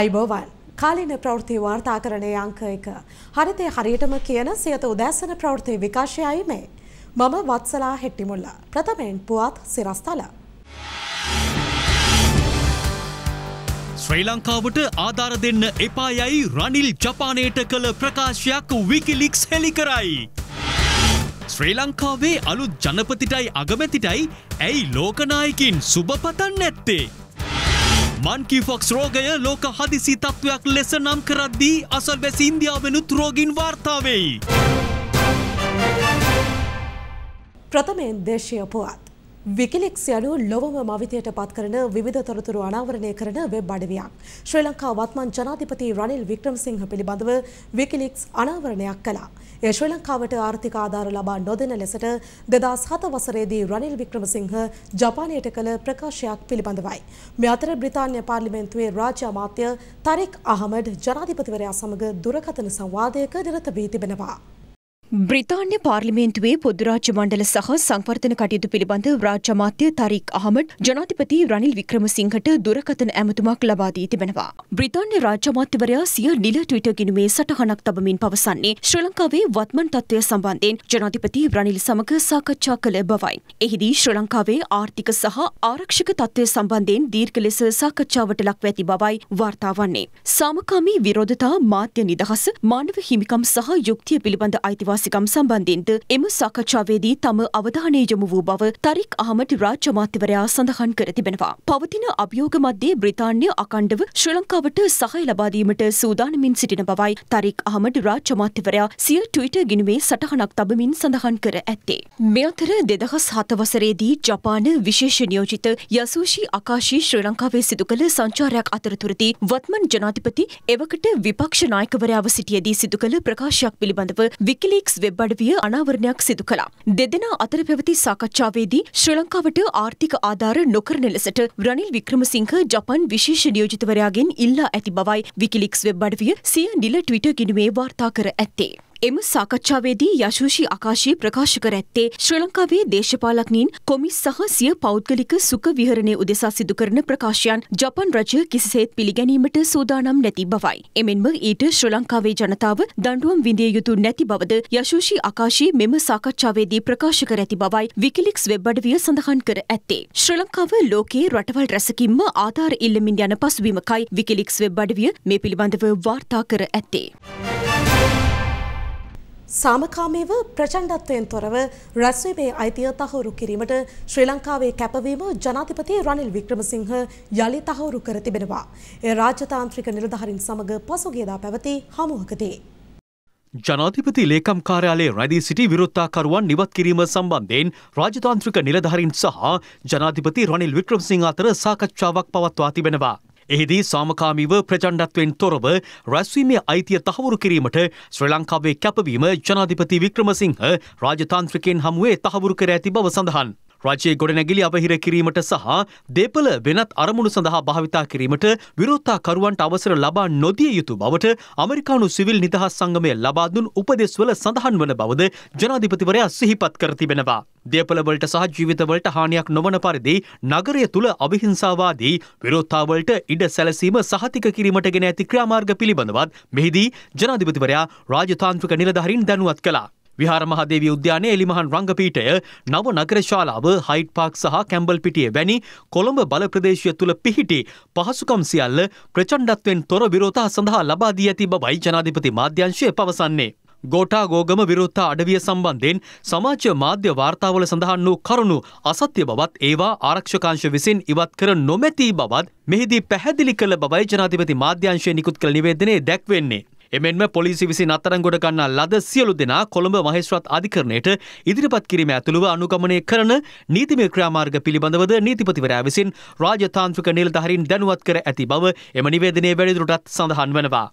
අයිබෝවන් කාලීන ප්‍රවෘති වාර්තාකරණය අංක එක හරිතය හරියටම කියන සියත උදැස්සන ප්‍රවෘති විකාශයයි මේ මම වත්සලා හෙට්ටිමුල්ල ප්‍රථමයෙන් පුවත් සිරස්ථල ශ්‍රී ලංකාවට ආධාර දෙන්න එපායයි රනිල් ජපානයට කළ ප්‍රකාශයක් විකිලික්ස් හෙළි කරයි. ශ්‍රී ලංකාවේ අලුත් ජනපතිටයි අගමැතිටයි ඇයි ලෝකනායකින් සුභපතන් නැත්තේ. මන්කිෆොක්ස් රෝගය ලෝක හදිසි තත්ත්වයක් ලෙස නම් කරද්දී අසල්වැසි ඉන්දියාවෙනුත් රෝගින් වාර්තාවෙයි. ප්‍රථමයෙන් දේශය පුවත්. විකිලික්ස් යනු ලොවම මවිතයට පත් කරන විධ තොරතුරු අනාවරණය කරන වෙබ් අඩවයක්. ශ්‍රී ලංකා වත්මන් ජනාධිපති රනිල් වික්‍රම්සිංහ පිළිබඳව විකිලික්ස් අනාවරණයක් කලා. එය ශ්‍රී ලංකාවට ආර්ථික ආධාර ලබා නොදෙන ලෙසට 2007 වසරේදී රනිල් වික්‍රමසිංහ ජපානයට කළ ප්‍රකාශයක් පිළිබඳවයි. මේ අතර බ්‍රිතාන්‍ය පාර්ලිමේන්තුවේ රාජ්‍ය අමාත්‍ය තරික් අහමඩ් ජනාධිපතිවරයා සමග දුරකථන සංවාදයක නිරත වී තිබෙනවා. බ්‍රතාන්‍ය පාර්ලිමේන්තුවේ පොදුරාජ්‍ය මණ්ඩල සහ සංවර්ධන කටයුතු පිළිබඳ රාජ්‍ය අමාත්‍ය තරික් අහමඩ් ජනාධිපති රනිල් වික්‍රමසිංහට දුරකථන ඇමතුමක් ලබා දී තිබෙනවා. බ්‍රිතාන්‍ය රාජ්‍ය අමාත්‍යවරයා සිය නිල ට්විටර් ගිණුමේ සටහනක් තබමින් පවසන්නේ ශ්‍රී ලංකාවේ වත්මන් තත්ත්වය සම්බන්ධයෙන් ජනාධිපති රනිල් සමග සාකච්ඡා කළ බවයි. එහිදී ශ්‍රී ලංකාවේ ආර්ථික සහ ආරක්ෂක තත්ත්වය සම්බන්ධයෙන් දීර්ඝ ලෙස සාකච්ඡාවට ලක්ව ඇති බවයි වාර්තා වන්නේ. සාමකාමී විරෝධතා මාධ්‍ය නිදහස මානව හිමිකම් සහ යුක්තිය පිළිබඳ අයිතිවාසිකම් වාසිකම් සම්බන්ධින්ද එම සාකච්ඡාවේදී තම අවධානය යොමු වූ බව තරික් අහමට රාජ්‍ය අමාත්‍යවරයා සඳහන් කර තිබෙනවා. පවතින අභියෝග මැද්දේ බ්‍රිතාන්‍ය අකණ්ඩව ශ්‍රී ලංකාවට සහාය ලබා දීමට සූදානමින් සිටින බවයි තරික් අහමට රාජ්‍ය අමාත්‍යවරයා සිය ට්විටර් ගිණුමේ සටහනක් තබමින් සඳහන් කර ඇත්තේ. මේ අතර 2007 වසරේදී ජපාන විශේෂ නියෝජිත යසුෂි අකාෂි ශ්‍රී ලංකාවේ සිදු කළ සංචාරයක් අතරතුරදී වත්මන් ජනාධිපති එවකට විපක්ෂ නායකවරයාව සිටියදී සිදු කළ ප්‍රකාශයක් පිළිබඳව විකිලීක් ෆිනික්ස් වෙබ් අඩවිය අනාවරණයක් සිදු කළා. දෙදෙනා අතර පැවති සාකච්ඡාවේදී ශ්‍රී ලංකාවට ආර්ථික ආධාර නොකරන ලෙසට රනිල් වික්‍රමසිංහ ජපන් විශේෂ නියෝජිතවරයාගෙන් ඉල්ලා ඇති බවයි විකිලික්ස් වෙබ් අඩවිය සිය නිල ට්විටර් ගිණුමේ වාර්තා කර ඇත්තේ. එම සාකච්ඡාවේදී යශෝෂී ආකාශී ප්‍රකාශ කර ඇත්තේ ශ්‍රී ලංකාවේ දේශපාලඥයින් කොමිස් සහ සිය පෞද්ගලික සුඛ විහරණය උදෙසා සිදු කරන ප්‍රකාශයන් ජපන් රජය කිසිසේත් පිළිගැනීමට සූදානම් නැති බවයි. එමෙන්ම ඊට ශ්‍රී ලංකාවේ ජනතාව දඬුවම් විඳිය යුතු නැති බවද යශෝෂී ආකාශී මෙම සාකච්ඡාවේදී ප්‍රකාශ කර ඇති බවයි විකිලික්ස් වෙබ් අඩවිය සඳහන් කර ඇත්තේ. ශ්‍රී ලංකාව ලෝකයේ රටවල් රැසකින්ම ආධාර ඉල්ලමින් යන පසුබිමකයි විකිලික්ස් වෙබ් අඩවිය මේ පිළිබඳව වාර්තා කර ඇත්තේ. සාමකාමීව ප්‍රචණ්ඩත්වයෙන් තොරව රැස්වීමේ අයිතිය තහවුරු කිරීමට ශ්‍රී ලංකාවේ කැපවීම ජනාධිපති රනිල් වික්‍රමසිංහ යළි තහවුරු කර තිබෙනවා. ඒ රාජ්‍යතාන්ත්‍රික නිලධාරීන් සමග පසුගියදා පැවති හමුවකදී. ජනාධිපති ලේකම් කාර්යාලයේ රැදී සිටි විරෝත්තාකරුවන් නිවත් කිරීම සම්බන්ධයෙන් රාජතාන්ත්‍රික නිලධාරීන් සහ ජනාධිපති රනිල් වික්‍රමසිංහ අතර සාකච්ඡාවක් පවත්වා තිබෙනවා. එහිදී සාමකාමීව ප්‍රචණ්ඩත්වෙන් තොරව රැස්වීමේ අයිතිය තහවුරු කිරීමට ශ්‍රී ලංකාවේ කැපවීම ජනාධිපති වික්‍රමසිංහ රාජතාන්ත්‍රිකෙන් හමුවේ තහවුරු කර ඇති බව සඳහන්. රජයේ ගොඩනැගිලි අවහිර කිරීමට සහ දෙපළ වෙනත් අරමුණු සඳහා භාවිතා කිරීමට විරෝධතාකරුවන්ට අවසර ලබා නොදිය යුතු බවට අමරිකානු සිවිල් නිදහස් සංගමය ලබා දුන් උපදෙස්වල සඳහන් වන බවද ජනාධිපතිවරයා සිහිපත් කර තිබෙනවා. දේපළවලට සහ ජීවිතවලට හානියක් නොවන පරිදි නගරය තුළ අවිහිංසාවාදී විරෝධතාවලට ඉඩ සැලසීම සහතික කිරීමට ගෙන ඇති ක්‍රියාමාර්ග පිළිබඳවත් මෙහිදී ජනාධිපතිවරයා රාජතාන්ත්‍රික නිලධාරීන් දැනුවත් කළා. විහාර මහදේවී උද්‍යානයේ එලිමහන් රංගපීඨය නව නගර ශාලාව හයිට් පාක් සහ කැම්බල් පිටියේ වැනි කොළඹ බල ප්‍රදේශය තුළ පිහිටි පහසුකම් සියල්ල ප්‍රචණ්ඩත්වෙන් තොර විරෝධතා සඳහා ලබා දී ඇති බවයි ජනාධිපති මාධ්‍යංශය පවසන්නේ. ගෝටා ගෝගම විරෝධතා අඩවිය සම්බන්ධයෙන් සමාජ මාධ්‍ය වාර්තාවල සඳහන් වූ කරුණු අසත්‍ය බවත් ඒවා ආරක්ෂකාංශ විසින් ඉවත් කර නොමැති බවත් මෙහිදී පැහැදිලි කළ බවයි ජනාධිපති මාධ්‍යංශය නිකුත් කළ නිවේදනයේ දැක්වෙන්නේ. එමෙන්ම පොලිසි විසින් අත්තරංගොඩ ගන්නා ලද සියලු දෙනා කොළඹ මහේස්ත්‍රාත් අධිකරණයට ඉදිරිපත් කිරීම ඇතුළුව අනුගමනය කරන නීතිමය ක්‍රියාමාර්ග පිළිබඳවද නීතිපතිවරයා විසින් රාජතාන්ත්‍රික නිලධාරීන් දැනුවත් කර ඇති බව එම නිවේදනයේ වැඩිදුරටත් සඳහන් වනවා.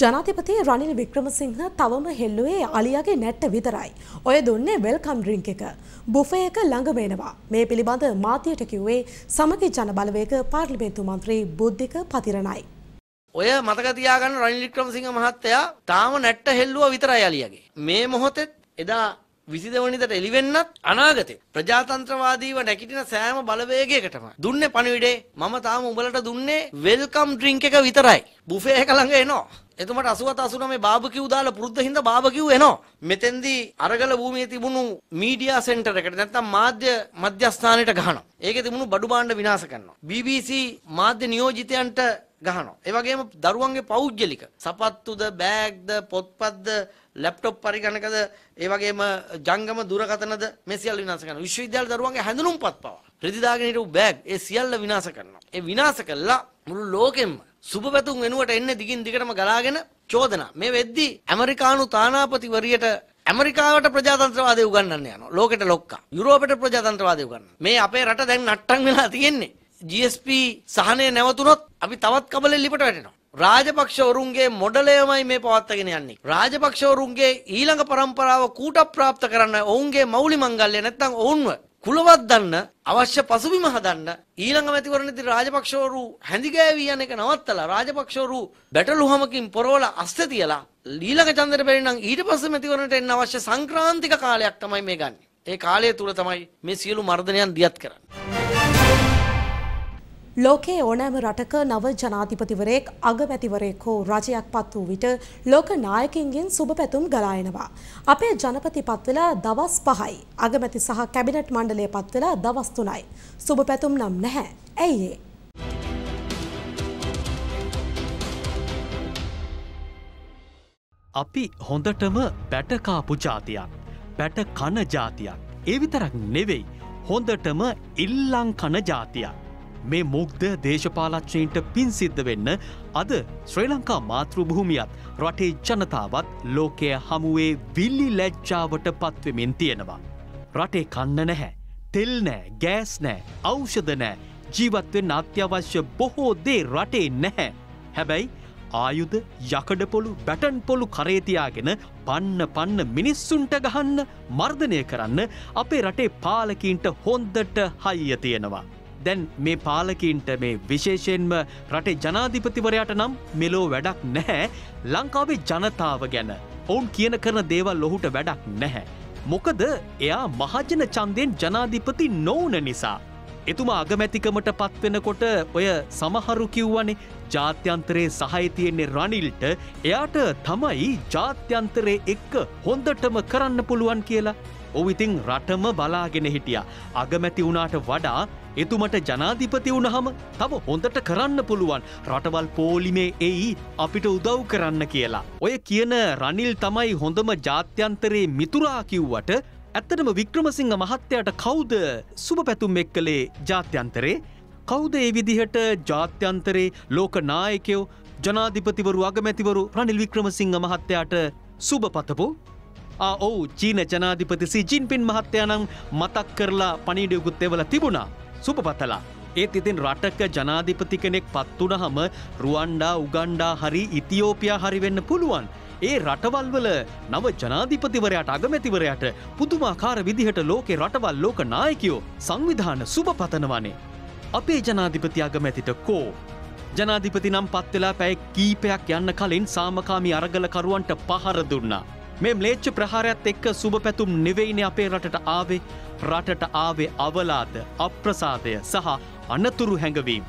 ජනාතිපති රනිල් වික්‍රමසිංහ තවම හෙල්ලුවේ අලියගේ නැට්ට විතරයි. ඔය දුන්නේ වෙල්කම් ඩ්‍රිංක් එක. බුෆේ එක ළඟමේනවා. මේ පිළිබඳ මාතියට කිව්වේ සමගි ජනබලවේග පාර්ලිමේන්තු මන්ත්‍රී බුද්ධික පතිරණයි. ඔය මතක තියාගන්න රනිල් වික්‍රමසිංහ මහත්තයා තාම නැට්ට හෙල්ලුවා විතරයි අලියගේ. මේ මොහොතෙත් එදා විසිදවනිදට එලිවෙන්නත් අනාගතේ ප්‍රජාතන්ත්‍රවාදීව නැකිටින සෑම බලවේගයකටම දුන්නේ පණිවිඩේ මම තාම උඹලට දුන්නේ වෙල්කම් ඩ්‍රින්ක් එක විතරයි බුෆේ එක ළඟ එනවා එතුමට 80 89 බාබකිව් දාලා පුරුද්ද හින්දා බාබකිව් එනවා මෙතෙන්දී අරගල භූමියේ තිබුණු මීඩියා සෙන්ටර් එකට නැත්නම් මාධ්‍ය මධ්‍යස්ථානයට ගහනවා ඒකේ තිබුණු බඩු භාණ්ඩ විනාශ කරනවා BBC මාධ්‍ය නියෝජිතයන්ට ගහනවා. ඒ වගේම දරුවන්ගේ පෞද්ගලික සපත්තුද, බෑග්ද, පොත්පත්ද, ලැප්ටොප් පරිගණකද, ඒ වගේම ජංගම දුරකථනද මේ සියල්ල විනාශ කරනවා. විශ්වවිද්‍යාල දරුවන්ගේ හැඳුනුම්පත් පවා. රිදිදාගෙන හිටපු බෑග් ඒ සියල්ල විනාශ කරනවා. ඒ විනාශ කළා මුළු ලෝකෙම සුබපැතුම් වෙනුවට එන්නේ දිගින් දිගටම ගලාගෙන චෝදනා. මේ වෙද්දී ඇමරිකානු තානාපතිවරියට ඇමරිකාවට ප්‍රජාතන්ත්‍රවාදය උගන්නන්න යනවා. ලෝකෙට ලොක්කා. යුරෝපයට ප්‍රජාතන්ත්‍රවාදය උගන්නන. මේ අපේ රට දැන් නට්ටම් වෙලා තියෙන්නේ. GSP සහනය නැවතුනොත් අපි තවත් කබලෙන් ලිපට වැටෙනවා. රාජපක්ෂවරුන්ගේ මොඩලයමයි මේ පවත්වාගෙන යන්නේ. රාජපක්ෂවරුන්ගේ ඊළඟ પરම්පරාව කූට ප්‍රාප්ත කරන්න ඔවුන්ගේ මෞලි මංගල්‍ය නැත්නම් ඔවුන්ව කුලවත් දන්න අවශ්‍ය පසුබිම හදන්න ඊළඟ මැතිවරණදී රාජපක්ෂවරු හැඳිගෑවී යන එක නවත්තලා රාජපක්ෂවරු බැටළුහමකින් පොරවල අස්ත තියලා ඊළඟ චන්දර බැරිනම් ඊට පස්සේ මැතිවරණට එන්න අවශ්‍ය සංක්‍රාන්තික කාලයක් තමයි මේ ගන්න. ඒ කාලය තුල තමයි මේ සියලු මර්ධනයන් දියත් කරන්නේ. ලෝකයේ ඕනෑම රටක නව ජනාධිපතිවරයෙක් අගමැතිවරයෙක් හෝ රජයක් පත් වූ විට ලෝක නායකින්ගෙන් සුබ පැතුම් ගලායනවා. අපේ ජනපති පත්වෙලා දවස් පහයි. අගමැති සහ කැබිනට් මණ්ඩලය පත්වෙලා දවස් තුනයි. සුබ පැතුම් නම් නැහැ. ඇයි ඒ? අපි හොඳටම පැටකාපු ජාතියක්. පැට කන ජාතියක්. ඒ විතරක් නෙවෙයි. හොඳටම ඉල්ලං කන ජාතියක්. මේ මුක්ද දේශපාලච්චයින්ට පින් සිද්ධ වෙන්න අද ශ්‍රී ලංකා මාතෘභූමියත් රටේ ජනතාවත් ලෝකය හමුවේ විල්ලි ලැච්චාවට පත්වමින් තියෙනවා. රටේ කන්න නැහැ. තෙල් නෑ ගෑස් නෑ අෞෂධ නෑ ජීවත්වෙන් අත්‍යවශ්‍ය බොහෝ දේ රටේ නැහැ. හැබැයි ආයුධ යකඩ පොළු බැටන් පොළු කරේතියාගෙන පන්න පන්න මිනිස්සුන්ට ගහන්න මර්ධනය කරන්න අපේ රටේ පාලකින්ට හොන්දට හයිය තියෙනවා. දැන් මේ පාලකින්ට මේ විශේෂයෙන්ම රටේ ජනාධිපතිවරයට නම් මෙලෝ වැඩක් නැහැ ලංකාවේ ජනතාව ගැන ඔවුන් කියන කරන දේවල් ඔහුට වැඩක් නැහැ. මොකද එයා මහජන චන්දයෙන් ජනාධිපති නොවන නිසා. එතුමා අගමැතිකමට පත්වෙනකොට ඔය සමහරු කිව්වනේ ජාත්‍යන්තරයේ සහය තියෙන්නේ රනිල්ට එයාට තමයි ජාත්‍යන්තරය එක්ක හොඳටම කරන්න පුළුවන් කියලා. ඔවිතින් රටම බලාගෙන හිටිය. අගමැති වුණාට වඩා එතුමට ජනාධිපති වුණහම තව හොඳට කරන්න පුළුවන් රටවල් පෝලිමේ එයි අපිට උදව් කරන්න කියලා. ඔය කියන රනිල් තමයි හොඳම ජාත්‍යන්තරයේ මිතුරා කිව්වට ඇත්තටම වික්‍රමසිංහ මහත්තයට කවුද සුබ පැතුම් එක් කළේ ජාත්‍යන්තරේ කවුද ඒ විදිහට ජාත්‍යන්තරේ ලෝක නායකයෝ ජනාධිපතිවරු අගමැතිවරු රනිල් වික්‍රමසිංහ මහත්තයාට සුබ පතපු ඔවු චීන ජනාධිපති සි ජින්පින් මහත්තයනම් මතක් කරලා පනිඩියකුත් එවල තිබුණා සුපපතලා. ඒත් ඉතින් රටක ජනාධිපති කෙනෙක් පත්වනහම රුවන්ඩා උගණ්ඩා හරි ඉතිෝපියා හරිවෙන්න පුළුවන්. ඒ රටවල්වල නව ජනාධිපතිවරයාට අගමැතිවරයට පුදුමාකාර විදිහට ලෝකෙ රටවල් ලෝක නායකයෝ සංවිධාන සුභපතනවනේ. අපේ ජනාධිපති අගමැතිට කෝ. ජනාධිපති නම් පත්වෙලා පැයි කීපයක් යන්න කලින් සාමකාමි අරගලකරුවන්ට පහර දුන්නා. මේ ම්ලේච්ච ප්‍රහාරයක්ත් එක්ක සුබ පැතුම් නෙවෙයින අපේ රටට ආවේ රටට ආවේ අවලාද අප්‍රසාදය සහ අනතුරු හැඟවීම.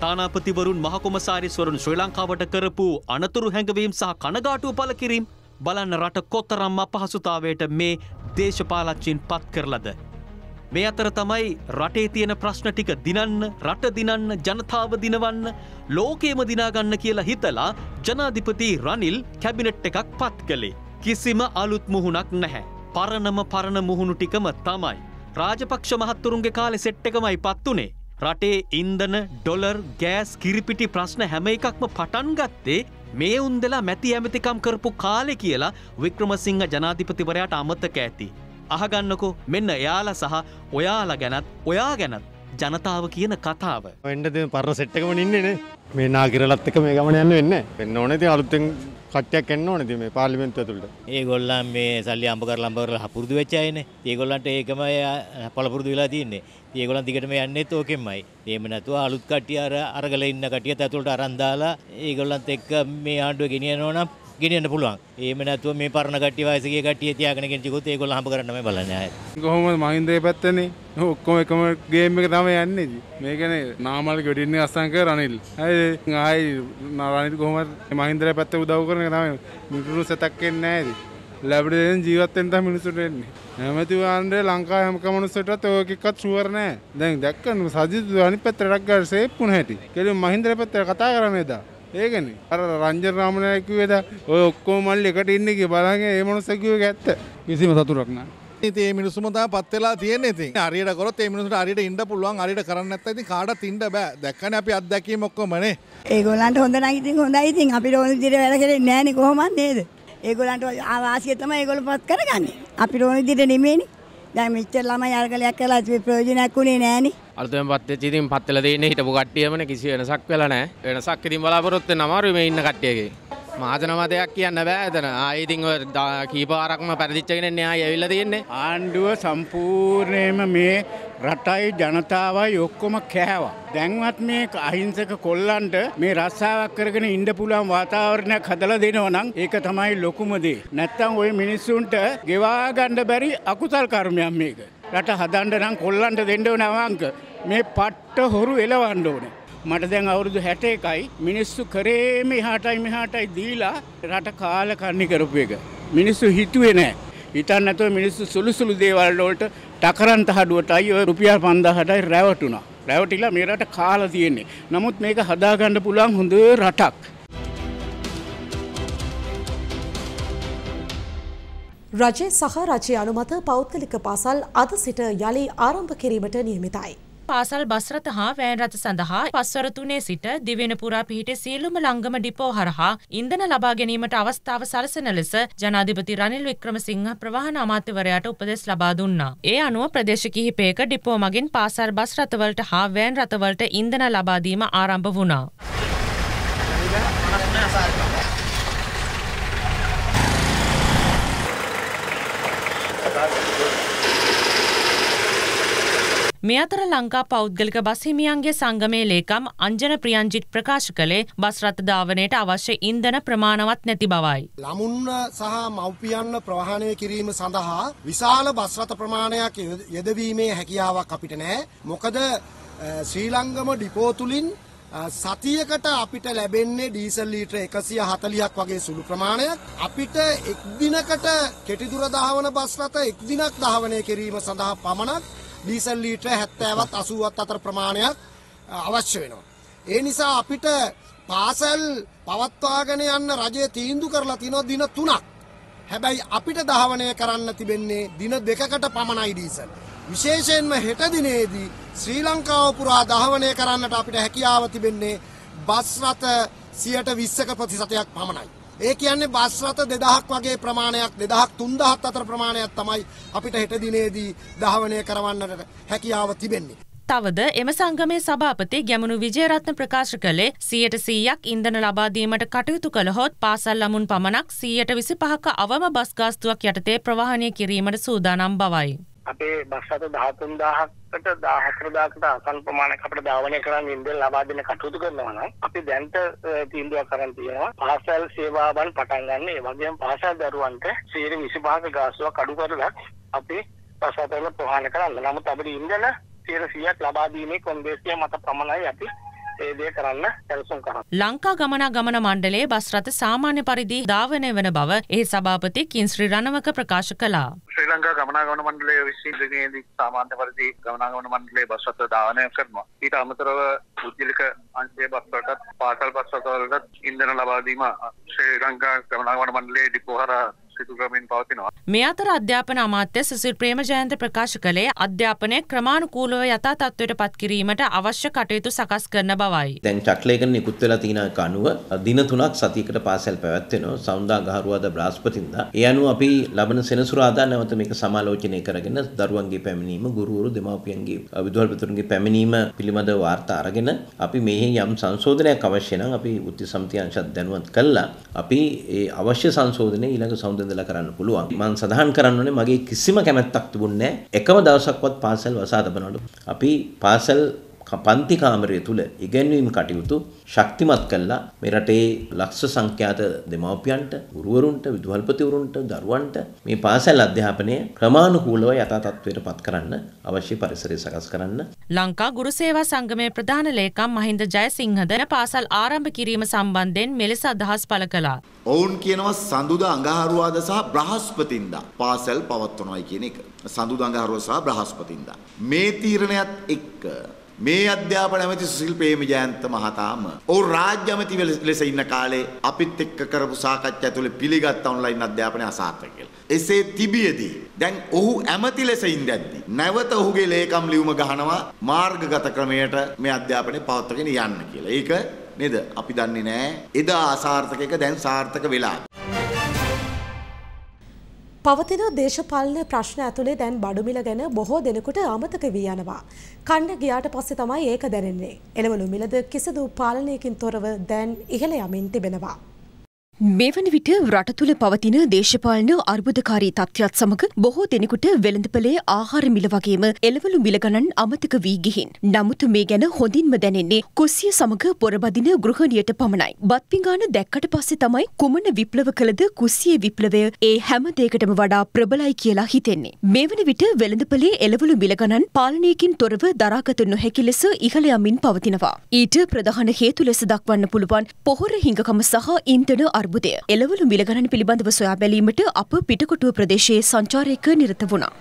තානාපතිවරුන් මහකොමසාරිස්වරුන් ශ්‍රී ලංකාවට කරපු අනතුරු හැඟවීම් සහ කනගාටුව පල කිරීම් බලන්න රට කොත්තරම් අපහසුතාවයට මේ දේශපාලච්චින් පත් කරලද. මේ අතර තමයි රටේ තියෙන ප්‍රශ්න ටික දිනන්න රට දිනන්න ජනතාව දිනවන්න ලෝකේම දිනාගන්න කියලා හිතලා ජනාධිපති රනිල් කැබිනට් එකක් පත් කළේ. කිසිම අලුත් මුහුණක් නැහැ. පරණම පරණ මුහුණු ටිකම තමයි. රාජපක්ෂ මහත්තුරුන්ගේ කාලෙ සෙට් එකමයි පත් වනේ. රටේ ඉන්දන ඩොලර් ගෑස් කිරිපිටි ප්‍රශ්න හැම එකක්ම පටන් ගත්තේ මේ උන්දලා මැති ඇමතිකම් කරපු කාලෙ කියලා වික්‍රමසිංහ ජනාධිපතිවරයාට අමතක ඇති. අහගන්නකෝ මෙන්න එයාලා සහ ඔයාලා ගැනත් ඔයා ගැනත් ජනතාව කියන කතාව. එන්නද පරණ සෙට්කම ඉන්නන මේ නාගිරලත් එක මේ ගමන යන්න වෙන්න වෙන්න ඕන ති අලුත්තෙන් කට්ටයක් එන්න ඕනද මේ පාලිමෙන්තු ඇතුළට ඒ ගොල්ලන් මේ සල්ලි අම්බ කරලා අම්බ කරලා පුරුදු වෙච්ච අයනේ. ඒ ගොල්ලන්ට ඒකම පළපුරුදු වෙලා තියෙන්නේ. ඒ ගොල්ලන් දිගටම යන්නේත් ඕකෙමයි. එහෙම නැතුව අලුත් කට්ටිය අර අරගල ඉන්න කට්ටියත් ඇතුළට අරන් දාලා ඒ ගොල්ලන්ත් එක්ක මේ ආණ්ඩුව ගෙනියනවා නම් ගෙනියන්න පුළුවන්. එහෙම නැතුව මේ පරණ කට්ටිය වයස ගිය කට්ටිය තියාගෙන ගෙනිච්චකොත් ඒගොල්ලෝ හම්බ කරන්න තමයි බලන්නේ ආයෙත්. කොහොමද මහින්දේ පැත්තනේ ඔක්කොම එකම ගේම් එක තමයි යන්නේ. මේ කියන්නේ නාමල් ගෙඩින්නේ අස්සංක රනිල්. අයි ආයි රනිල් කොහොමද මහින්දේ පැත්ත උදව් කරන එක තමයි මිතුරු සතක් එන්නේ නැහැ. ලැබිටෙන් ජීවත්තෙන් තම මිනිසුට එන්නේ. නැමැති ආණ්ඩේ ලංකා හැම කමනුස්සටත් ඔය එකක්වත් ෂුවර් නෑ. දැන් දැක්කම සජිත් අනිත් පැත්තට රක් ගාලා සේප්පුන හැටි. කෙලින් මහින්දර පැත්තට කතා කරන්නේ දා. ඒකන අර රංජර් රාමණයකිවේද ඔය ඔක්කෝ මල්ලි එකට ඉන්නකි බලාගේ ඒ මනුස්සකිව ඇත්ත කිසිම සතුරක්න. ඒ මිනිසුමත පත්වෙලා තියන ති අරියට කොත් මිනිසට අරිට ඉඩ පුළුවන් අරිට කරන්න ඇති කාඩ තින්ඩ බෑ දැක්කන අපි අත්දැකීම ඔක්කොමනේ ඒගොලන්ට හොඳ නයිති හොඳයි ඉතින් අපි රෝණ දිර වැඩ කරේ නෑන කොහොමත් නේද ඒගොලන්ට ආවාසිය තම ඒගොල පත් කරගන්න අපි රෝණ දිට නෙමේනි දැන් මෙච්චර ළමයි අරගලයක් කරලා ප්‍රයෝජනයක් උනේ නෑනේ. අලුතෙන් පත් වෙච්ච ඉතින් පත් වෙලා දෙන්නේ හිටපු කට්ටියමනේ කිසි වෙනසක් වෙලා නෑ. වෙනසක් ඉතින් බලාපොරොත්තු වෙන අමාරුයි මේ ඉන්න කට්ටියගේ. මාතනමතයක් කියන්න බෑතන ආයිතිං කීපාරක්ම පැරදිච්චගෙනෙන් යා ඇවිල්ල තියෙන්නේ ආණ්ඩුව සම්පූර්ණයම මේ රටයි ජනතාවයි ඔක්කොම කෑවා. දැන්වත් මේ අහිංසක කොල්ලන්ට මේ රස්සාාවක් කරගෙන ඉන්ඩ පුලන් වාතාවරණයක් හදල දෙනවනම් ඒක තමයි ලොකුමදේ. නැත්තම් ඔය මිනිස්සුන්ට ගෙවාගණ්ඩ බැරි අකුසල් කර්මයන් මේක. රට හදන්ඩ නම් කොල්ලන්ට දෙන්නව නවංක මේ පට්ට හොරු එලවන්න ඕනේ. මට දැන් අවුරුදු හැට එකයි මිනිස්සු කරේම හාටයි මෙහාටයි දීලා රට කාල කන්නේ කරපු එක. මිනිස්සු හිතුවේ නෑ. හිතන්න ඇතුව මිනිස්සු සුළු සුළු දේවල්ලෝට ටකරන්ත හඩුවටයි ඔය රුපියල් පන්දාහටයි රැවටුණා. රැවටිලා මේ රට කාලා තියෙන්නේ. නමුත් මේක හදාගන්න පුළුවන් හොඳ රටක්. රජය සහ රජය අනුමත පෞද්ගලික පාසල් අද සිට යළි ආරම්භ කිරීමට නියමිතයි. පාසල් බස් රථ හා වෑන් රථ සඳහා පස්වර තුනේ සිට දිවෙන පුරා පිහිට සියලුම ලංගම ඩිපෝ හරහා ඉන්ධන ලබා ගැනීමට අවස්ථාව සලසන ලෙස ජනාධිපති රනිල් වික්‍රමසිංහ ප්‍රවාහන අමාත්‍යවරයාට උපදෙස් ලබා දුන්නා. ඒ අනුව ප්‍රදේශ කිහිපයක ඩිපෝ මගින් පාසල් බස් රථවලට හා වෑන් රථවලට ඉන්ධන ලබා දීම ආරම්භ වුණා. මේ අතර ලංකා පෞද්ගලික බස් හිමියන්ගේ සංගමේ ලේකම් අංජන ප්‍රියංජිත් ප්‍රකාශ කළේ බස් රථ ධාවනයට අවශ්‍ය ඉන්ධන ප්‍රමාණවත් නැති බවයි. ළමුන්ව සහ මව්පියන්ව ප්‍රවාහනය කිරීම සඳහා විශාල බස් රථ ප්‍රමාණයක් යෙදවීමේ හැකියාවක් අපිට නැහැ. මොකද ශ්‍රී ලංගම ඩිපෝ තුලින් සතියකට අපිට ලැබෙන්නේ ඩීසල් ලීටර 140ක් වගේ සුළු ප්‍රමාණයක් අපිට එක් දිනකට කෙටි දුර දහවන බස් රථ එක් දිනක් දහවනය කිරීම සඳහා පමණක් ඩීසල් ලීටර 70වත් 80වත් අතර ප්‍රමාණයක් අවශ්‍ය වෙනවා. ඒ නිසා අපිට පාසල් පවත්වාගෙන යන්න රජය තීන්දුව කරලා තිනවා දින 3ක්. හැබැයි අපිට දහවණය කරන්න තිබෙන්නේ දින දෙකකට පමණයි ඩීසල්. විශේෂයෙන්ම හෙට දිනේදී ශ්‍රී ලංකාව පුරා දහවණය කරන්නට අපිට හැකියාව තිබෙන්නේ බස් රථ 120ක ප්‍රතිශතයක් පමණයි. ඒ කියන්නේ බස් රථ 2000ක් වගේ ප්‍රමාණයක් 2000ක් 3000ක් අතර ප්‍රමාණයක් තමයි අපිට හෙට දිනේදී දහවණය කරවන්නට හැකියාව තිබෙන්නේ. තවද එම සංගමේ සභාපති ගැමුණු විජයරත්න ප්‍රකාශ කළේ සියයට සීයක් ඉන්දන ලබාදීමට කටයුතු කළහොත් පාසල් ළමුන් පමණක් සීයට විසි පහක අවම බස්ගාස්තුවක් යටතේ ප්‍රවාහණය කිරීමට සූදානම් බවයි. අපේ බස්සත 13000කට 14000කට අසල් ප්‍රමාණයක් අපිට ධාවනය කරන් ඉන්දියන් ලබා දෙන කටයුතු කරනවා නම් අපි දැන්ට තීන්දුවක් කරන් තියෙනවා පාසල් සේවාවන් පටන් ගන්න ඒ වගේම පාසල් දරුවන්ට 25ක ගාස්තුවක් අඩු කරලා අපි බස්සතවල ප්‍රහාණය කරන්න. නමුත් අපිට ඉන්දියන 100ක් ලබා දීමේ කොන්දේසිය මත පමණයි අපි ඒ දේ කරන්න සැලසුම් කරනවා. ලංකා ගමනා ගමන මණ්ඩලයේ බස් රථ සාමාන්‍ය පරිදි ධාවනය වන බව ඒ සභාපති කින්ශ්‍රී රණවක ප්‍රකාශ කළා. ශ්‍රී ලංකා ගමනා ගමන මණ්ඩලය විසින් දිනේදී සාමාන්‍ය පරිදි ගමනා ගමන මණ්ඩලයේ බස් රථ ධාවනය කරනවා. ඊට අමතරව පුද්ගලික අංශයේ බස් රථත් පාසල් බස් රථවලට ඉන්ධන ලබා දීම ශ්‍රී ලංකා ගමනා ගමන මණ්ඩලයේ ඩිපෝ හරහා සිදුගමින් පවතිනවා. මේ අතර අධ්‍යාපන අමාත්‍ය සුසිල් ප්‍රේමජයන්ත ප්‍රකාශ කළේ අධ්‍යාපනය ක්‍රමානුකූලව යථා තත්ත්වයට පත්කිරීමට අවශ්‍ය කටයුතු සකස් කරන බවයි. දැන් චක්ලේකන් නිකුත් වෙලා තියෙන එක අනුව දින තුනක් සතියකට පාසල් පැවැත්වෙනවා. සවුන්දා ගහරුවාදා බ්‍රහස්පතින්දා. ඒ අනුව අපි ලබන සෙනසුරාදා නැවත මේක සමාලෝචනය කරගෙන දරුවන්ගේ පැමිණීම ගුරුවරු දෙමාපියන්ගේ විදුහල්පතිවරුන්ගේ පැමිණීම පිළිබඳ වාර්තා අරගෙන අපි මෙහි යම් සංශෝධනයක් අවශ්‍ය නම් අපි උත්ති සමිති අංශත් දැනුවත් කළා. අපි ඒ අවශ්‍ය සංශෝධනය ඊළඟ සෞන්දර්ය ඉඳලා කරන්න පුළුවන්. මම සඳහන් කරන්න ඕනේ මගේ කිසිම කැමැත්තක් තිබුණේ නැහැ. එකම දවසක්වත් පාසල් වසා තබනවලු. අපි පාසල් පන්ති කාමරය තුල ඉගැන්වීම් කටයුතු ශක්තිමත් කළා මේ රටේ ලක්ෂ සංඛ්‍යාත දෙමාපියන්ට, ගුරුවරුන්ට, විදුහල්පතිවරුන්ට, දරුවන්ට මේ පාසල් අධ්‍යාපනය ක්‍රමානුකූලව යථා තත්ත්වයට පත් කරන්න අවශ්‍ය පරිසරය සකස් කරන්න. ලංකා ගුරු සේවා සංගමේ ප්‍රධාන ලේකම් මහින්ද ජයසිංහද පාසල් ආරම්භ කිරීම සම්බන්ධයෙන් මෙලෙස අදහස් පළ කළා. ඔවුන් කියනවා සඳුදා අඟහරුවාද සහ බ්‍රහස්පතින්දා පාසල් පවත්වනවායි කියන එක. සඳුදා අඟහරුවා සහ බ්‍රහස්පතින්දා. මේ තීරණයත් එක්ක මේ අධ්‍යාපන ඇමති සුසිල් ප්‍රේමජයන්ත මහතාම ඔව් රාජ්‍ය ඇමති ලෙස ඉන්න කාලේ අපිත් එක්ක කරපු සාකච්ඡා ඇතුලේ පිළිගත් ඔන්ලයින් අධ්‍යාපනය අසාර්ථක කියලා. එසේ තිබියදී දැන් ඔහු ඇමති ලෙස ඉඳද්දී නැවත ඔහුගේ ලේකම් ලියුම ගහනවා මාර්ගගත ක්‍රමයට මේ අධ්‍යාපනය පවත්වාගෙන යන්න කියලා. ඒක නේද? අපි දන්නේ නැහැ. එදා අසාර්ථක එක දැන් සාර්ථක වෙලා. පවතින දේශපාලන ප්‍රශ්න ඇතුළේ දැන් බඩුමිල ගැන බොහෝ දෙනෙකුට අමතක වී යනවා. කණ්ඩ ගියාට පස්සේ තමයි ඒක දැනෙන්නේ. එළවලු මිලද කිසිදු පාලනයකින් තොරව දැන් ඉහළ යමින් තිබෙනවා. මෙවන විට රට තුළ පවතින දේශපාලන අර්බුදකාරී තත්ත්වයක් සමඟ බොහෝ දෙනෙකුට වෙළඳපලේ ආහාර මිල වගේම එළවලු මිල ගණන් අමතක වී ගිහින්. නමුත් මේ ගැන හොඳින්ම දැනෙන්නේ කුස්සිය සමඟ පොරබදින ගෘහණියට පමණයි. බත් පිඟාන දැක්කට පස්සේ තමයි කුමන විප්ලව කළද කුස්සියේ විප්ලවය ඒ හැම දෙයකටම වඩා ප්‍රබලයි කියලා හිතෙන්නේ. මෙවන විට වෙළඳපලේ එළවලු මිල ගණන් පාලනයකින් තොරව දරාගත නොහැකි ලෙස ඉහළ යමින් පවතිනවා. ඊට ප්‍රධාන හේතු ලෙස දක්වන්න පුළුවන් පොහොර හිඟකම සහ ඉන්ධන අර අර්බුදය. එළවලු මිලගණන පිළිබඳව සොයා බැලීමට අප පිටකොටුව ප්‍රදේශයේ සංචාරයක නිරත වුණා.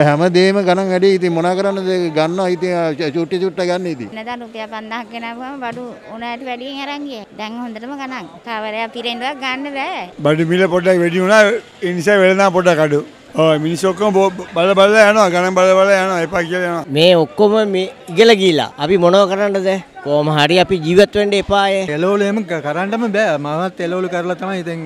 හැම දේම ගණන් වැඩි ඉතින් මොනා කරන්නද ගන්නවා ඉතින් චුට්ටි චුට්ට ගන්න ඉතින් නැදන් රුපියල් 5000ක් ගෙනාවම බඩු උනාට වැඩියෙන් අරන් ගියේ දැන් හොඳටම ගණන් කවරයක් පිරෙන්නවත් ගන්න බෑ බඩු මිල පොඩ්ඩක් වැඩි වුණා ඒ නිසා වෙලනා පොඩ්ඩක් අඩු මිනිස්සොක්කම බල බල යනවා ගණන් බල බල යනවා එපා කියලා යනවා මේ ඔක්කොම මේ ඉගල ගිලා අපි මොනව කරන්නද කොහොම හරි අපි ජීවත් වෙන්න එපාය එළවලු එහෙම කරන්නම බෑ මමත් එළවලු කරලා තමයි ඉතින්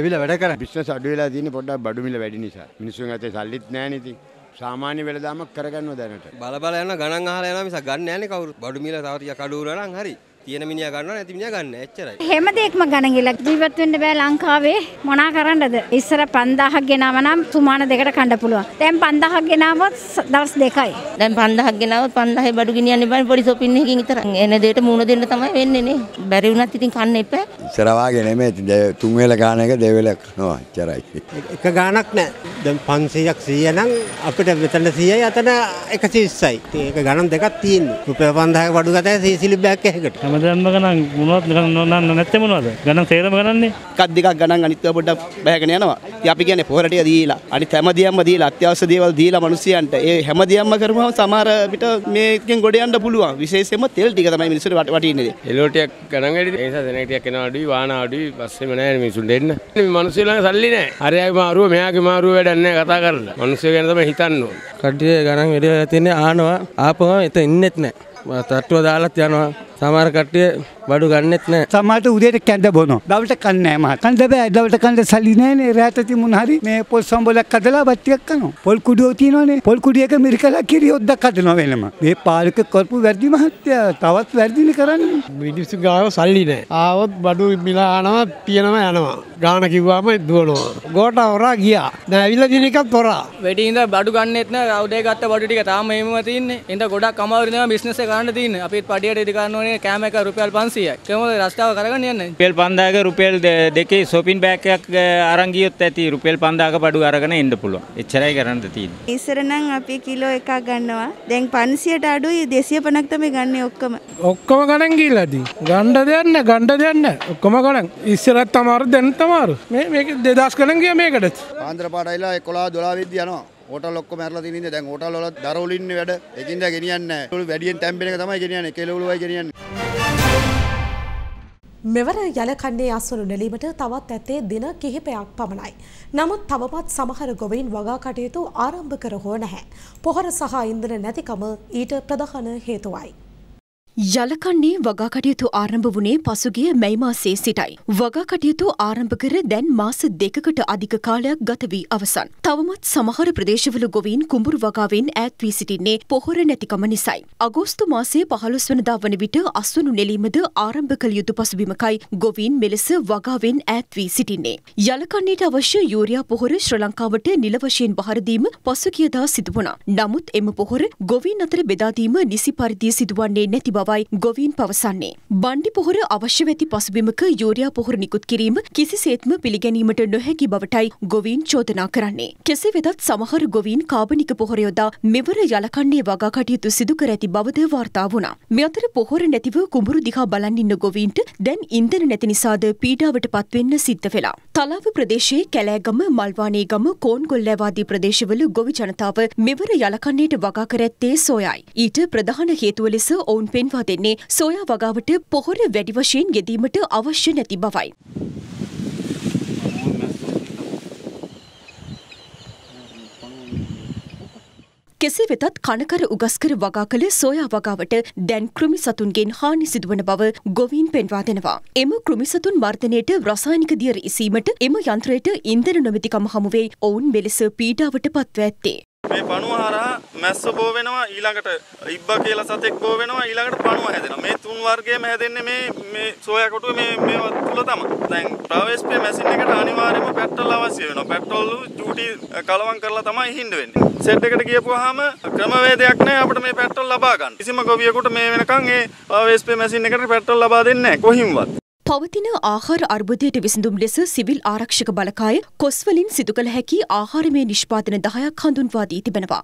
එවිලා වැඩ කරන්නේ බිස්නස් අඩු වෙලා තියෙන්නේ පොඩ්ඩක් බඩු මිල වැඩි නිසා මිනිස්සුන් අතේ සල්ලිත් නැහැ නේ ඉතින් සාමාන්‍ය වෙලදාමක් කරගන්නවා දැනට බල බල යන ගණන් අහලා යනවා මිසක් ගන්න නැහැ නේ කවුරුත් බඩු මිල තව ටිකක් අඩු වුණා නම් හරි තියෙන මිනිහා ගන්නවා නැති මිනිහා ගන්න. එච්චරයි. හැම දෙයක්ම ගණන් ගිලා ජීවත් වෙන්න බෑ ලංකාවේ මොනා කරන්නද? ඉස්සර 5000ක් ගෙනාව නම් සුමාන දෙකට කන්න පුළුවන්. දැන් 5000ක් ගෙනාවොත් දවස් දෙකයි. දැන් 5000ක් ගෙනාවොත් 5000 බඩු ගෙනියන්න බෑ පොලිස් ඔපින් එකකින් විතරක්. එන දෙයට මූණ දෙන්න තමයි වෙන්නේ නේ. බැරි වුණත් ඉතින් කන්න එපා. ඉස්සර වාගේ නෙමෙයි තුන් වෙල ගාන එක දෙවෙල කනවා. එච්චරයි. එක ගානක් නෑ. දැන් 500ක් 100 නම් අපිට මෙතන 100යි අතන 120යි. ඒක ගණන් දෙකක් තියෙනවා. රුපියල් 5000ක බඩු ගතයි සීසිලි බෑග් එකකට. හැමදැම්ම ගණන් මොනවත් ගණන් නැත්තේ මොනවද? ගණන් තේරම ගණන්නේ. එකක් දෙකක් ගණන් අනිත් ඒවා පොඩ්ඩක් බහගෙන යනවා. ඉතින් අපි කියන්නේ පොහොරටිය දීලා අනිත් හැමදේම දීලා අත්‍යවශ්‍ය දේවල් දීලා මිනිස්සුන්ට ඒ හැමදේම කරපුවම සමහර අපිට මේකෙන් ගොඩ යන්න පුළුවන්. විශේෂයෙන්ම තෙල් ටික තමයි මිනිස්සුන්ට වටින්නේ. එළවලුටියක් ගණන් වැඩි. ඒ නිසා දෙනෙටියක් එනවා අඩුයි, වාන අඩුයි, පස්සෙම නැහැ මිනිස්සුන්ට එන්න. මේ මිනිස්සු ළඟ සල්ලි නැහැ. අරයාගේ මාරුව මෙයාගේ මාරුව වැඩක් නැහැ කතා කරලා. මිනිස්සු ගැන තමයි හිතන්න ඕනේ. කඩේ ගණන් වැඩි වෙලා තියෙන්නේ ආනවා. ආපුවම එතන ඉන්නෙත් නැහැ. තට්ටුව දාලත් යනවා. සමහර කට්ටිය බඩු ගන්නෙත් නෑ. සමහරට උදේට කැඳ බොනවා. දවල්ට කන්නේ නෑ මහත්. කන්න බෑ. දවල්ට කන්න සල්ලි නෑනේ. රැට තිබුණ හරි මේ පොල් සම්බලක් කදලා බත්තියක් කනවා. පොල් කුඩුව තියෙනවනේ. පොල් කුඩියක මිරිකලා කිරියොද්දක් හදනවා වෙනම. මේ පාලක කරපු වැඩි මහත්තයා තවත් වැඩිනේ කරන්නේ. මිනිස්සු ගාව සල්ලි නෑ. ආවොත් බඩු මිලා ආනවා, පියනවා යනවා. ගාන කිව්වම දුවනවා. ගෝට හොරා ගියා. දැන් ඇවිල්ලා දින එකක් හොරා. වැඩි ඉඳ බඩු ගන්නෙත් නෑ. අවුදේ ගත්ත බඩු ටික තාම එහෙමම තින්නේ. ඉඳ ගොඩක් අමාරු වෙනවා බිස්නස් එක කරන්න තින්නේ. අපිත් පඩියට ඉද ගන්න ඕනේ. සාමාන්‍ය කෑම එක රුපියල් 500යි. කොහොමද රස්තාව කරගන්න යන්නේ? රුපියල් 5000ක රුපියල් දෙකේ shopping bag එකක් අරන් ගියොත් ඇති රුපියල් 5000ක බඩු අරගෙන එන්න පුළුවන්. එච්චරයි කරන්න තියෙන්නේ. ඉස්සර නම් අපි කිලෝ එකක් ගන්නවා. දැන් 500ට අඩුයි 250ක් තමයි ගන්නේ ඔක්කොම. ඔක්කොම ගණන් ගිලාදී. ගණ්ඩ දෙයක් නැහැ, ගණ්ඩ දෙයක් නැහැ. ඔක්කොම ගණන්. ඉස්සරත් අමාරු දැන් තමයි. මේ මේක 2000 ගණන් ගියා මේකටත්. ආන්දර පාඩයිලා 11 12 වෙද්දී යනවා. හෝටල් ඔක්කොම ඇරලා තියෙන ඉඳ දැන් හෝටල් වල දරවුල ඉන්නේ වැඩ. ඒකින්ද ගෙනියන්නේ නැහැ. වැඩියෙන් තැම්බෙන එක තමයි ගෙනියන්නේ. කෙලවලුවයි ගෙනියන්නේ. මෙවර යල කන්නේ අස්වනු නෙලීමට තවත් ඇත්තේ දින කිහිපයක් පමණයි. නමුත් තවමත් සමහර ගොවයින් වගා කටයුතු ආරම්භ කර හෝ නැහැ. පොහොර සහ ඉන්ධන නැතිකම ඊට ප්‍රධාන හේතුවයි. යලකන්නේ වගා කටයුතු ආරම්භ වුණේ පසුගිය මැයි මාසයේ සිටයි. වගා කටයුතු ආරම්භ කර දැන් මාස දෙකකට අධික කාලයක් ගත වී අවසන්. තවමත් සමහර ප්‍රදේශවල ගොවීන් කුඹුරු වගාවෙන් ඈත් වී සිටින්නේ පොහොර නැතිකම නිසයි. අගෝස්තු මාසයේ 15 වනදා වන විට අස්වනු නෙලීමද ආරම්භ කළ යුතු පසුබිමකයි ගොවීන් මෙලෙස වගාවෙන් ඈත් වී සිටින්නේ. යලකන්නේට අවශ්‍ය යූරියා පොහොර ශ්‍රී ලංකාවට නිල වශයෙන් බහර දීම පසුගියදා සිදු වුණා. නමුත් එම පොහොර ගොවීන් අතර බෙදා දීම නිසි පරිදි සිදුවන්නේ නැති බව බවයි ගොවීන් පවසන්නේ. බණ්ඩි පොහොර අවශ්‍ය වෙති පසුබිමක යූරියා පොහොර නිකුත් කිරීම කිසිසේත්ම පිළිගැනීමට නොහැකි බවටයි ගොවීන් චෝදනා කරන්නේ. කෙසේ වෙතත් සමහර ගොවීන් කාබනික පොහොර යොදා මෙවර යලකන්නේ වගා කටයුතු සිදු කර ඇති බවද වාර්තා වුණා. මේ අතර පොහොර නැතිව කුඹුරු දිහා බලන් ඉන්න ගොවීන්ට දැන් ඉන්ධන නැති නිසාද පීඩාවට පත්වෙන්න සිද්ධ වෙලා. තලාව ප්‍රදේශයේ කැලෑගම මල්වානේගම කෝන්ගොල්ලෑවාදී ප්‍රදේශවල ගොවි ජනතාව මෙවර යලකන්නේට වගා කර ඇත්තේ සොයයි. ඊට ප්‍රධාන හේතුව ලෙස ඔවුන් පෙන්වා පවත්වා දෙන්නේ සොයා වගාවට පොහොර වැඩි වශයෙන් ගෙදීමට අවශ්‍ය නැති බවයි. කෙසේ වෙතත් කනකර උගස්කර වගා කළ සොයා වගාවට දැන් කෘමි සතුන්ගෙන් හානි සිදුවන බව ගොවීන් පෙන්වා දෙනවා. එම කෘමි සතුන් මර්ධනයට රසායනික දියර ඉසීමට එම යන්ත්‍රයට ඉන්ධන නොමැතිකම හමුවේ ඔවුන් මෙලෙස පීඩාවට පත්ව ඇත්තේ. මේ පණුව හරහා මැස්සෝ බෝ වෙනවා ඊළඟට ඉබ්බා කියලා සතෙක් බෝ වෙනවා ඊළඟට පණුව හැදෙනවා මේ තුන් වර්ගයේම හැදෙන්නේ මේ මේ සෝයා කොටුව මේ මේවා තුල තමයි දැන් ප්‍රාවේශපේ මැෂින් එකට අනිවාර්යයෙන්ම පෙට්‍රල් අවශ්‍ය වෙනවා පෙට්‍රල් චූටි කලවම් කරලා තමයි හින්ඩ වෙන්නේ සෙට් එකට ගියපුවාම ක්‍රමවේදයක් නැහැ අපිට මේ පෙට්‍රල් ලබා ගන්න කිසිම ගොවියෙකුට මේ වෙනකන් ඒ ප්‍රාවේශපේ මැෂින් එකට පෙට්‍රල් ලබා දෙන්නේ නැහැ කොහින්වත් පවතින ආහාර අර්බුදයට විසඳුම් ලෙස සිවිල් ආරක්ෂක බලකාය කොස්වලින් සිදු කළ හැකි ආහාරමය නිෂ්පාදන දහයක් හඳුන්වා දී තිබෙනවා.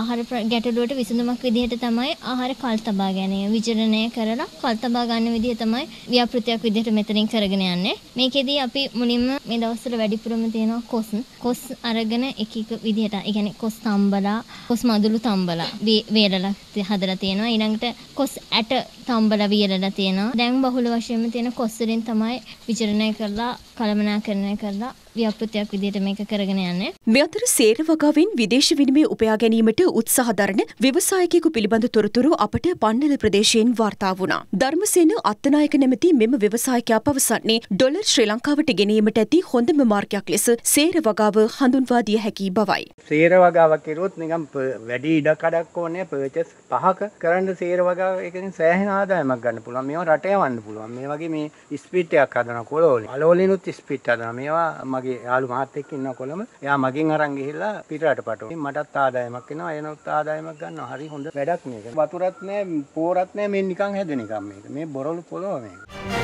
ආහාර ගැටලුවට විසඳුමක් විදිහට තමයි ආහාර කල් තබා ගැනීම විචරණය කරලා කල් තබා ගන්න විදිහ තමයි ව්‍යාපෘතියක් විදිහට මෙතනින් කරගෙන යන්නේ. මේකෙදී අපි මුලින්ම මේ දවස්වල වැඩිපුරම තියෙනවා කොස්. කොස් අරගෙන එක එක විදිහට, ඒ කියන්නේ කොස් තම්බලා, කොස් මදුළු තම්බලා වේලලා හදලා තියෙනවා. ඊළඟට කොස් ඇට තම්බලා වියලලා තියෙනවා. දැන් බහුල වශයෙන්ම තියෙන කොස් වලින් තමයි විචරණය කරලා කලමනාකරණය කරලා ව්‍යාපෘතියක් විදිහට මේක කරගෙන යන්නේ. මේ අතර සේර වගාවෙන් විදේශ විනිමය උපයා ගැනීමට උත්සාහ දරන ව්‍යවසායකයෙකු පිළිබඳ තොරතුරු අපට පන්නල ප්‍රදේශයෙන් වාර්තා වුණා. ධර්මසේන අත්තනායක නැමැති මෙම ව්‍යවසායකයා පවසන්නේ ඩොලර් ශ්‍රී ලංකාවට ගෙනීමට ඇති හොඳම මාර්ගයක් ලෙස සේර වගාව හඳුන්වා දිය හැකි බවයි. සේර වගාව කෙරුවොත් නිකම් වැඩි ඉඩ කඩක් ඕනේ පර්චේස් පහක කරන්න සේර වගාව එකකින් සෑහෙන ආදායමක් ගන්න පුළුවන්. මේවා රට යවන්න පුළුවන්. මේ වගේ මේ ස්පීඩ් එකක් හදනවා කොළවල. අලෝලිනුත් ස්පීඩ් හදනවා. මේවා මගේ යාළු මහත් එක්ක ඉන්න කොළම එයා මගෙන් අරන් ගිහිල්ලා පිටරට පටවන. මටත් ආදායමක් එනවා. එනොත් ආදායමක් ගන්නවා. හරි හොඳ වැඩක් මේක. වතුරත් නෑ, පෝරත් නෑ මේ නිකන් හැදෙන එකක් මේක. මේ බොරළු පොළොව මේක.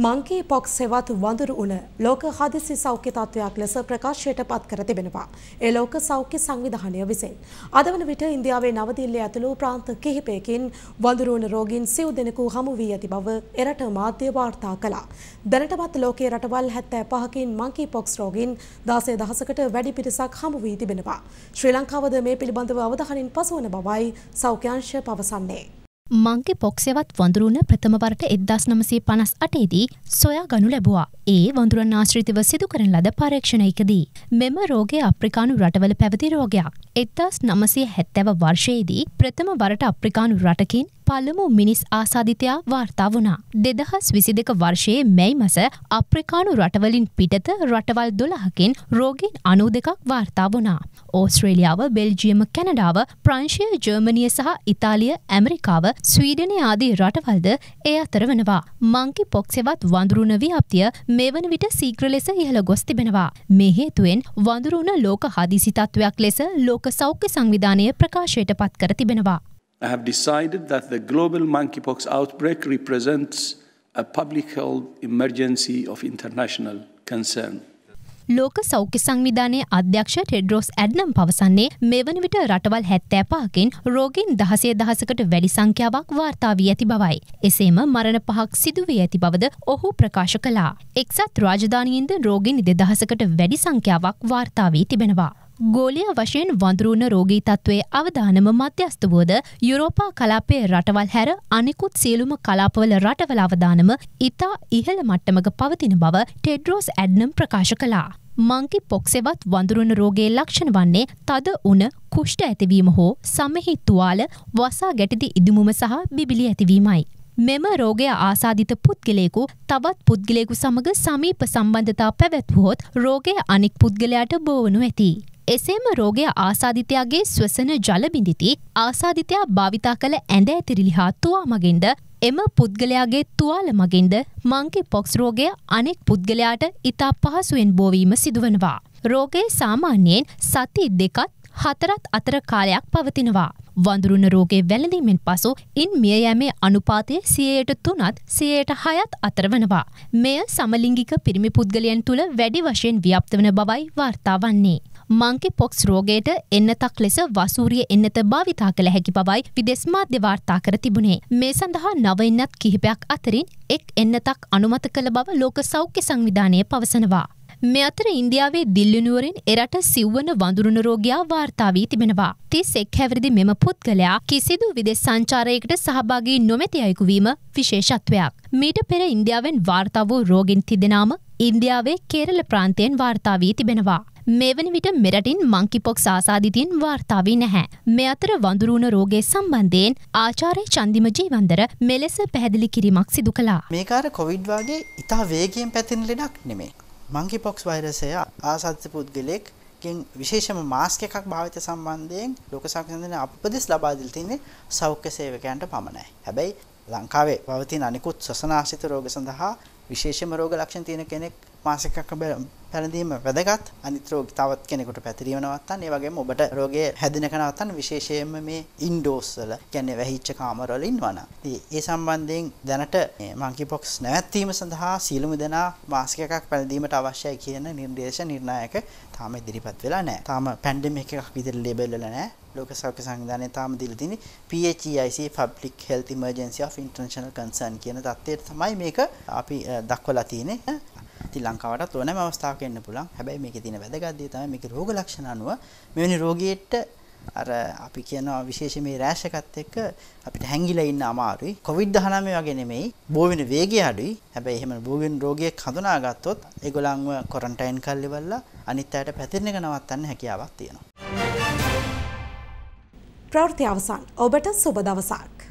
මංකී පොක්ස් හෙවත් වඳුරු උණ ලෝක හදිසි සෞඛ්‍ය තත්ත්වයක් ලෙස ප්‍රකාශයට පත් කර තිබෙනවා. ඒ ලෝක සෞඛ්‍ය සංවිධානය විසින්. අද වන විට ඉන්දියාවේ නවදිල්ලිය ඇතුළු ප්‍රාන්ත කිහිපයකින් වඳුරු උණ රෝගීන් සිව් දෙනෙකු හමු වී ඇති බව එරට මාධ්‍ය වාර්තා කළා. දැනටමත් ලෝකයේ රටවල් 75කින් මංකී පොක්ස් රෝගීන් 16000කට වැඩි පිරිසක් හමු වී තිබෙනවා. ශ්‍රී ලංකාවද මේ පිළිබඳව අවධානයෙන් පසුවන බවයි සෞඛ්‍ය අංශය පවසන්නේ. මංකි පොක්සෙවත් වඳුරුණ ප්‍රථමවරට එද්දස් නමසේ පනස් අටේදී සොයා ගනු ලැබවා ඒ වඳුරන් ආශ්‍රිතව සිදු කරන ලද පරීක්ෂණයකදී. මෙම රෝගය අප්‍රිකානු රටවල පැවති රෝගයක් එත්තාස් නමසය හැත්තැව වර්ෂයේදී ප්‍රථම වරට අප්‍රිකානු රටකින් පළමු මිනිස් ආසාධිතයා වාර්තා වුණා. දෙදහස් විසි දෙක වර්ෂයේ මැයි මස අප්‍රිකානු රටවලින් පිටත රටවල් දොළහකින් රෝගීන් අනු දෙකක් වාර්තා වුණා. ඕස්ට්‍රේලියාව බෙල්ජියම කැනඩාව ප්‍රංශය ජර්මනිය සහ ඉතාලිය ඇමරිකාව ස්වීඩනය ආදී රටවල්ද ඒ අතර වනවා. මංකි පොක්සෙවත් වඳුරුණ ව්‍යාප්තිය මේ වන විට සීග්‍ර ලෙස ඉහළ ගොස් තිබෙනවා. මෙහේතුවෙන් වඳුරුණ ලෝක හදිසිතත්වයක් ලෙස ලෝක ලෝක සෞඛ්‍ය සංවිධානය ප්‍රකාශයට පත් කර තිබෙනවා. I have decided that the global monkeypox outbreak represents a public health emergency of international concern. ලෝක සෞඛ්‍ය සංවිධානයේ අධ්‍යක්ෂ ටෙඩ්‍රෝස් ඇඩ්නම් පවසන්නේ මෙවන විට රටවල් හැත්තෑ පහකින් රෝගීන් දහසේ දහසකට වැඩි සංඛ්‍යාවක් වාර්තා වී ඇති බවයි. එසේම මරණ පහක් සිදුවී ඇති බවද ඔහු ප්‍රකාශ කළා. එක්සත් රාජධානීන්ද රෝගීන් දෙදහසකට වැඩි සංඛ්‍යාවක් වාර්තා වී තිබෙනවා. ගෝලිය වශයෙන් වඳුරුණ රෝගී තත්ත්වයේ අවධානම මධ්‍යස්ථවෝද යුරෝපා කලාපයේ රටවල් හැර අනෙකුත් සියලුම කලාපවල රටවල අවධානම ඉතා ඉහළ මට්ටමක පවතින බව ටෙඩ්රෝස් ඇඩ්නම් ප්‍රකාශ කළා. මංකි පොක්සෙවත් වඳුරුණ රෝගේ ලක්ෂණ වන්නේ තද උන කුෂ්ට ඇතිවීම හෝ සමෙහි තුවාල වසා ගැටිති ඉදුමුම සහ බිබිලි ඇතිවීමයි. මෙම රෝගය ආසාධිත පුද්ගලයෙකු තවත් පුද්ගලයෙකු සමඟ සමීප සම්බන්ධතා පැවැත්වුවොත් රෝගය අනික් පුද්ගලයාට බෝවනු ඇති. එසේම රෝගය ආසාධිතයාගේ ස්වසන ජලබිඳිති ආසාධිතයා භාවිතා කළ ඇඳ ඇතිරිලි හා තුවා මගින්ද එම පුද්ගලයාගේ තුවාල මගින්ද මංකි පොක්ස් රෝගය අනෙක් පුද්ගලයාට ඉතා පහසුවෙන් බෝවීම සිදුවනවා. රෝගය සාමාන්‍යයෙන් සති දෙකත් හතරත් අතර කාලයක් පවතිනවා. වඳුරුණ රෝගේ වැළඳීමෙන් පසු ඉන් මියයෑමේ අනුපාතය සියයට තුනත් සියයට හයත් අතර වනවා. මෙය සමලිංගික පිරිමි පුද්ගලයන් තුළ වැඩි වශයෙන් ව්‍යප්ත වන බවයි වාර්තා වන්නේ. මංකි පොක්ස් රෝගයට එන්නතක් ලෙස වසූරිය එන්නත භාවිතා කළ හැකි බවයි විදෙස් මාධ්‍ය වාර්තා කර තිබුණේ. මේ සඳහා නව එන්නත් කිහිපයක් අතරින් එක් එන්නතක් අනුමත කළ බව ලෝක සෞඛ්‍ය සංවිධානය පවසනවා. මේ අතර ඉන්දියාවේ දිල්ලිනුවරින් එරට සිව්වන වඳුරුණ රෝගයා වාර්තා වී තිබෙනවා. තිස් එක් හැවිරිදි මෙම පුද්ගලයා කිසිදු විදෙස් සංචාරයකට සහභාගී නොමැති අයෙකු වීම විශේෂත්වයක්. මීට පෙර ඉන්දියාවෙන් වාර්තා වූ රෝගින් තිදෙනාම ඉන්දියාවේ කේරළ ප්‍රාන්තයෙන් වාර්තා වී තිබෙනවා. මෙවැනි විට මෙරටින් මංකිපොක් සාසාධිතින් වාර්තාාවී නැහැ. මෙ අතර වඳුරුණ රෝගේ සම්බන්ධයෙන් ආචාරය චන්දිම ජීවන්දර මෙලෙස පැහැදිලි කිරීමක් සිදු කලා. මේකාර කොවිඩ් වගේ ඉතා වේගෙන් පැතින් ලෙඩක් නෙමේ. මංකිපොක්ස් වෛරසය ආසත්්‍ය පුද්ගලෙක් ගෙන් විශේෂම මාස්ක එකක් භාවිත සම්බන්ධයෙන් ලෝක සංසන්ධන අපදෙස් ලබාදිල් තින්නේ සෞඛ්‍ය සේවකයන්ට පමණයි. හැබැයි ලංකාවේ පවතින අනිකුත් සසනාශිත රෝග සඳහා විශේෂම රෝග ලක්ෂණ තියෙන කෙනෙක් මාසිකක පැරදීම වැදගත් අනිත්‍රෝග තවත් කෙනෙකුට පැතිරීමනවත්තන් ඒවගේ ඔබට රෝගේ හැදින කනවත්තන් විශේෂයෙන්ම මේ ඉන්ඩෝස්සල ගැන්නේ වැහිච්ච කාමරොලින් වන ඒ සම්බන්ධයෙන් දැනට මංකි පොක්ස් නැවැත්වීම සඳහා සීලුම දෙනා මාසිකක් පැදීමට අවශ්‍යය කියන නිර්දේශ නිර්ණයක තාම ඉදිරිපත් වෙලා නෑ තාම පැන්ඩම එකක් විදිර ලෙබෙල්ල නෑ ලෝක සෞඛ්‍ය සංවිධානය තාම දීලා තියෙන PHEIC Public Health Emergency of International Concern කියන தත්ත්වයට තමයි මේක අපි දක්වලා තියෙන්නේ. ඉතින් ලංකාවටත් ඕනෑම අවස්ථාවක එන්න පුළුවන්. හැබැයි මේකේ තියෙන වැදගත් දේ තමයි මේකේ රෝග ලක්ෂණ අනුව මෙවැනි රෝගියෙට අර අපි කියනවා විශේෂයෙන් මේ රෑෂ් එකත් එක්ක අපිට හැංගිලා ඉන්න අමාරුයි. COVID-19 වගේ නෙමෙයි. බෝ වෙන වේගය අඩුයි. හැබැයි එහෙම බෝ වෙන රෝගියෙක් හඳුනාගත්තොත් ඒගොල්ලන්ව ක්වොරන්ටයින් කරලා ඉවරලා අනිත් අයට පැතිරෙන එක නවත්තන්න හැකියාවක් තියෙනවා. ප්‍රවෘත්ති අවසන්. ඔබට සුබ දවසක්.